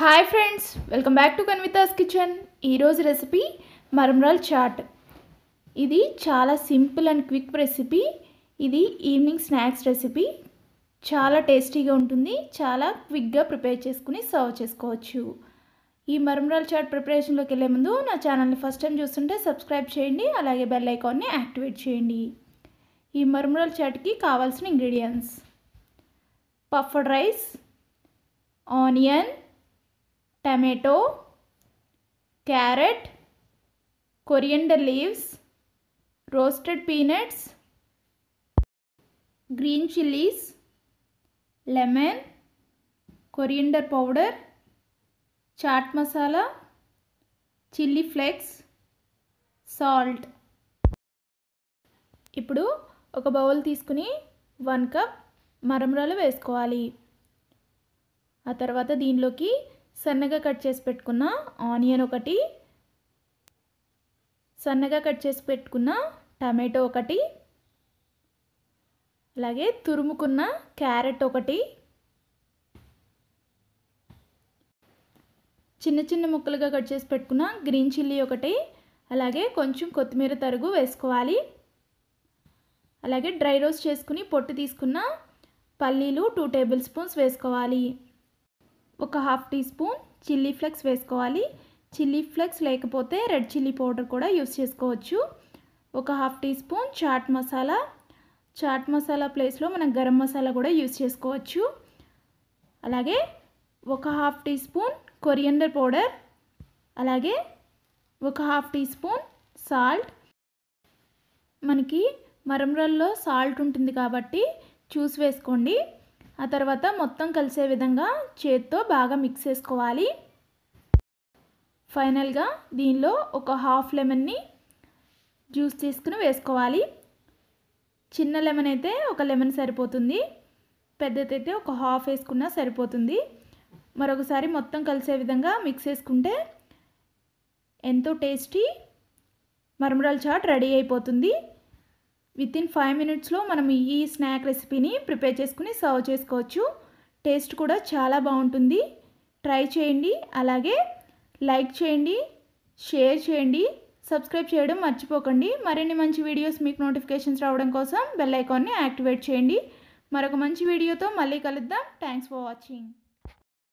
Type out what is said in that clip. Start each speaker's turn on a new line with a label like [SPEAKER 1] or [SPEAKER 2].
[SPEAKER 1] hi friends welcome back to Kanvitha's kitchen ఈరోజు recipe మరమరాల్ చాట్ ఇది చాలా సింపుల్ అండ్ క్విక్ రెసిపీ ఇది ఈవినింగ్ స్నాక్స్ రెసిపీ చాలా టేస్టీగా ఉంటుంది చాలా క్విక్గా ప్రిపేర్ చేసుకుని సర్వ్ చేసుకోవచ్చు ఈ మరమరాల్ చాట్ ప్రిపరేషన్లోకి వెళ్ళే ముందు నా ఛానల్ని ఫస్ట్ టైం చూస్తుంటే సబ్స్క్రైబ్ చేయండి అలాగే బెల్ ఐకాన్ని యాక్టివేట్ చేయండి ఈ మరమరాల్ చాట్కి కావాల్సిన ingredients puffed rice onion tomato carrot coriander leaves roasted peanuts green chillies lemon coriander powder chaat masala chilli flakes salt ఇప్పుడు ఒక బౌల్ తీసుకుని వన్ కప్ మరమరాలు వేసుకోవాలి ఆ తర్వాత దీనిలోకి సన్నగా కట్ చేసి పెట్టుకున్న ఆనియన్ ఒకటి సన్నగా కట్ చేసి పెట్టుకున్న టమాటో ఒకటి అలాగే తురుముకున్న క్యారెట్ ఒకటి చిన్న చిన్న ముక్కలుగా కట్ చేసి పెట్టుకున్న గ్రీన్ చిల్లీ ఒకటి అలాగే కొంచెం కొత్తిమీర తరుగు వేసుకోవాలి అలాగే డ్రై రోస్ట్ చేసుకుని పొట్టు తీసుకున్న పల్లీలు టూ టేబుల్ స్పూన్స్ వేసుకోవాలి ఒక half teaspoon chilli flakes వేసుకోవాలి చిల్లీ ఫ్లెక్స్ లేకపోతే రెడ్ చిల్లీ పౌడర్ కూడా యూస్ చేసుకోవచ్చు ఒక half teaspoon chaat masala chaat masala ప్లేస్లో మనం గరం మసాలా కూడా యూస్ చేసుకోవచ్చు అలాగే ఒక half teaspoon coriander powder అలాగే ఒక హాఫ్ టీ స్పూన్ సాల్ట్ మనకి మరమరల్లో సాల్ట్ ఉంటుంది కాబట్టి చూసి వేసుకోండి ఆ తర్వాత మొత్తం కలిసే విధంగా చేత్తో బాగా మిక్స్ చేసుకోవాలి ఫైనల్గా దీనిలో ఒక హాఫ్ లెమన్ని జ్యూస్ తీసుకుని వేసుకోవాలి చిన్న లెమన్ అయితే ఒక లెమన్ సరిపోతుంది పెద్దదైతే ఒక హాఫ్ వేసుకున్నా సరిపోతుంది మరొకసారి మొత్తం కలిసే విధంగా మిక్స్ చేసుకుంటే ఎంతో టేస్టీ మరమరాల చాట్ రెడీ అయిపోతుంది విత్ ఇన్ ఫైవ్ మినిట్స్లో మనం ఈ స్నాక్ రెసిపీని ప్రిపేర్ చేసుకుని సర్వ్ చేసుకోవచ్చు టేస్ట్ కూడా చాలా బాగుంటుంది ట్రై చేయండి అలాగే లైక్ చేయండి షేర్ చేయండి సబ్స్క్రైబ్ చేయడం మర్చిపోకండి మరిన్ని మంచి వీడియోస్ మీకు నోటిఫికేషన్స్ రావడం కోసం బెల్ ఐకాన్ని యాక్టివేట్ చేయండి మరొక మంచి వీడియోతో మళ్ళీ కలుద్దాం థ్యాంక్స్ ఫర్ వాచింగ్